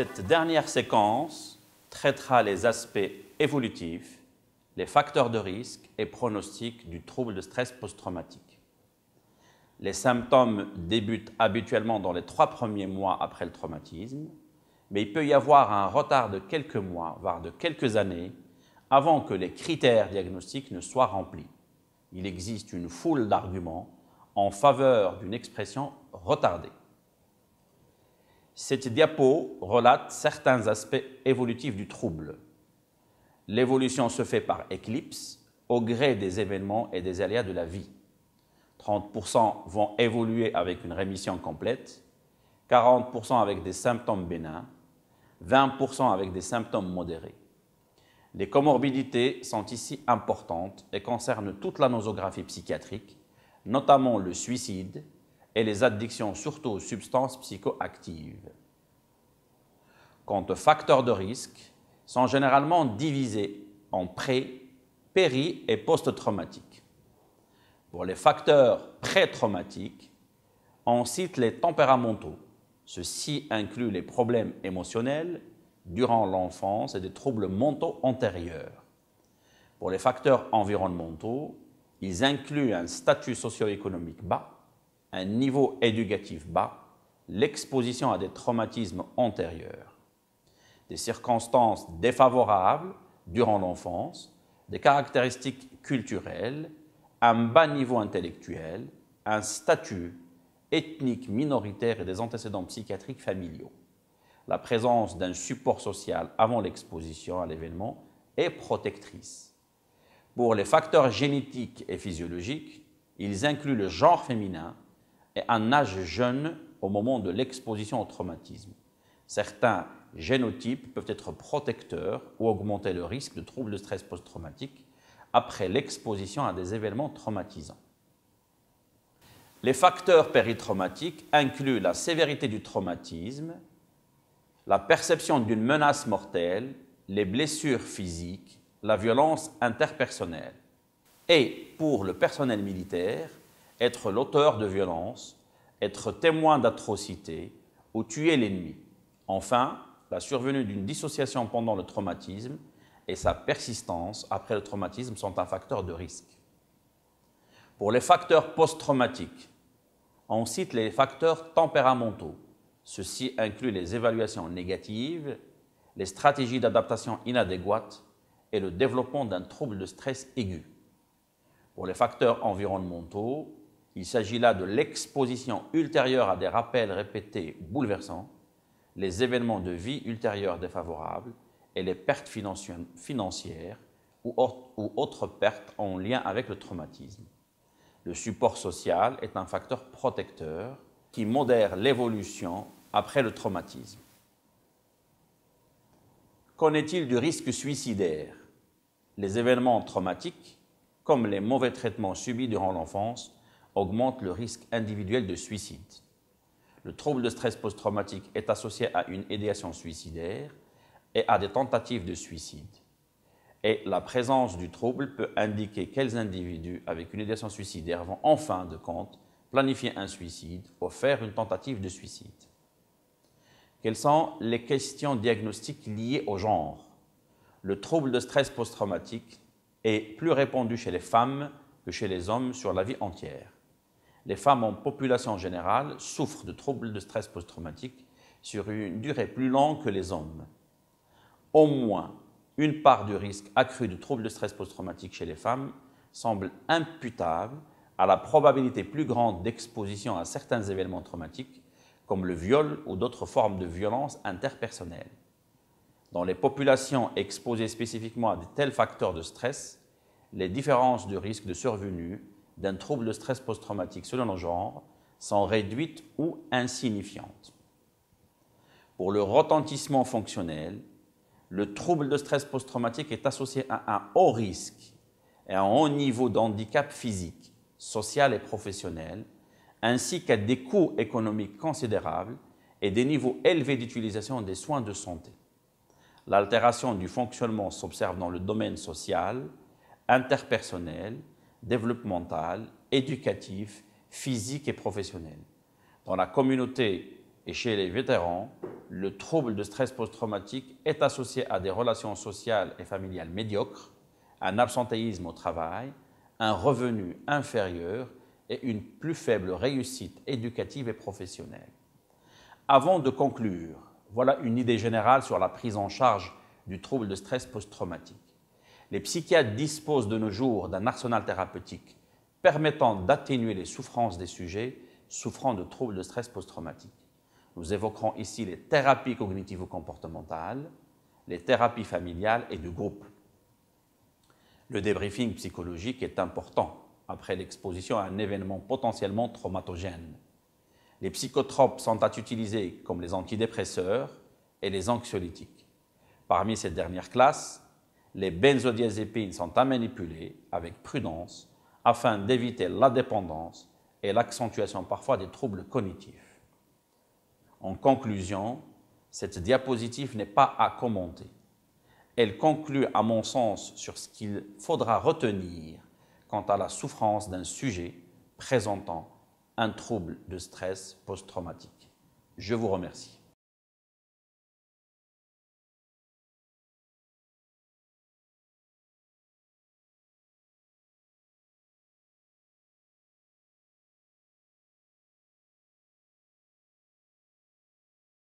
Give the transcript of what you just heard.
cette dernière séquence traitera les aspects évolutifs, les facteurs de risque et pronostics du trouble de stress post-traumatique. Les symptômes débutent habituellement dans les trois premiers mois après le traumatisme, mais il peut y avoir un retard de quelques mois, voire de quelques années, avant que les critères diagnostiques ne soient remplis. Il existe une foule d'arguments en faveur d'une expression retardée. Cette diapo relate certains aspects évolutifs du trouble. L'évolution se fait par éclipse au gré des événements et des aléas de la vie. 30% vont évoluer avec une rémission complète, 40% avec des symptômes bénins, 20% avec des symptômes modérés. Les comorbidités sont ici importantes et concernent toute la nosographie psychiatrique, notamment le suicide, et les addictions surtout aux substances psychoactives. Quant aux facteurs de risque, sont généralement divisés en pré, péri et post-traumatiques. Pour les facteurs pré-traumatiques, on cite les tempéramentaux. Ceci inclut les problèmes émotionnels durant l'enfance et des troubles mentaux antérieurs. Pour les facteurs environnementaux, ils incluent un statut socio-économique bas, un niveau éducatif bas, l'exposition à des traumatismes antérieurs, des circonstances défavorables durant l'enfance, des caractéristiques culturelles, un bas niveau intellectuel, un statut ethnique minoritaire et des antécédents psychiatriques familiaux. La présence d'un support social avant l'exposition à l'événement est protectrice. Pour les facteurs génétiques et physiologiques, ils incluent le genre féminin, un âge jeune au moment de l'exposition au traumatisme. Certains génotypes peuvent être protecteurs ou augmenter le risque de troubles de stress post-traumatique après l'exposition à des événements traumatisants. Les facteurs péritraumatiques incluent la sévérité du traumatisme, la perception d'une menace mortelle, les blessures physiques, la violence interpersonnelle. Et pour le personnel militaire, être l'auteur de violences, être témoin d'atrocités ou tuer l'ennemi. Enfin, la survenue d'une dissociation pendant le traumatisme et sa persistance après le traumatisme sont un facteur de risque. Pour les facteurs post-traumatiques, on cite les facteurs tempéramentaux. Ceci inclut les évaluations négatives, les stratégies d'adaptation inadéquates et le développement d'un trouble de stress aigu. Pour les facteurs environnementaux, il s'agit là de l'exposition ultérieure à des rappels répétés bouleversants, les événements de vie ultérieurs défavorables et les pertes financières ou, ou autres pertes en lien avec le traumatisme. Le support social est un facteur protecteur qui modère l'évolution après le traumatisme. Qu'en est-il du risque suicidaire Les événements traumatiques, comme les mauvais traitements subis durant l'enfance, augmente le risque individuel de suicide. Le trouble de stress post-traumatique est associé à une idéation suicidaire et à des tentatives de suicide. Et la présence du trouble peut indiquer quels individus avec une idéation suicidaire vont en fin de compte planifier un suicide ou faire une tentative de suicide. Quelles sont les questions diagnostiques liées au genre Le trouble de stress post-traumatique est plus répandu chez les femmes que chez les hommes sur la vie entière les femmes en population générale souffrent de troubles de stress post-traumatique sur une durée plus longue que les hommes. Au moins, une part du risque accru de troubles de stress post-traumatique chez les femmes semble imputable à la probabilité plus grande d'exposition à certains événements traumatiques, comme le viol ou d'autres formes de violence interpersonnelle. Dans les populations exposées spécifiquement à de tels facteurs de stress, les différences de risque de survenue d'un trouble de stress post-traumatique selon le genre sont réduites ou insignifiantes. Pour le retentissement fonctionnel, le trouble de stress post-traumatique est associé à un haut risque et à un haut niveau d'handicap physique, social et professionnel, ainsi qu'à des coûts économiques considérables et des niveaux élevés d'utilisation des soins de santé. L'altération du fonctionnement s'observe dans le domaine social, interpersonnel, développemental, éducatif, physique et professionnel. Dans la communauté et chez les vétérans, le trouble de stress post-traumatique est associé à des relations sociales et familiales médiocres, un absentéisme au travail, un revenu inférieur et une plus faible réussite éducative et professionnelle. Avant de conclure, voilà une idée générale sur la prise en charge du trouble de stress post-traumatique les psychiatres disposent de nos jours d'un arsenal thérapeutique permettant d'atténuer les souffrances des sujets souffrant de troubles de stress post-traumatique. Nous évoquerons ici les thérapies cognitives ou comportementales, les thérapies familiales et de groupe. Le débriefing psychologique est important après l'exposition à un événement potentiellement traumatogène. Les psychotropes sont à utiliser comme les antidépresseurs et les anxiolytiques. Parmi ces dernières classes, les benzodiazépines sont à manipuler avec prudence afin d'éviter la dépendance et l'accentuation parfois des troubles cognitifs. En conclusion, cette diapositive n'est pas à commenter. Elle conclut à mon sens sur ce qu'il faudra retenir quant à la souffrance d'un sujet présentant un trouble de stress post-traumatique. Je vous remercie.